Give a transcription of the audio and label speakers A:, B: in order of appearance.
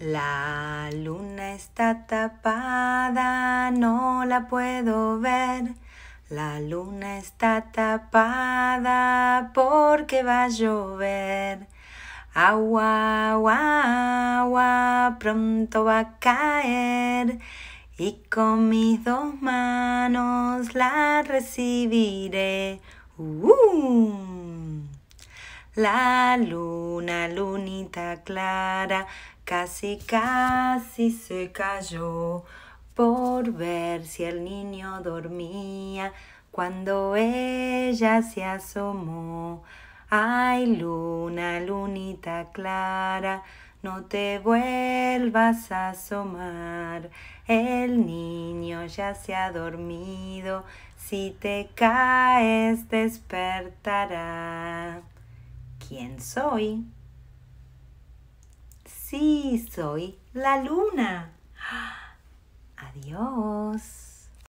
A: La luna está tapada, no la puedo ver. La luna está tapada porque va a llover. Agua, agua, agua, pronto va a caer. Y con mis dos manos la recibiré. Uh. La luna, lunita clara, casi casi se cayó por ver si el niño dormía cuando ella se asomó. Ay, luna, lunita clara, no te vuelvas a asomar. El niño ya se ha dormido, si te caes despertará. ¿Quién soy? Sí, soy la luna. ¡Ah! Adiós.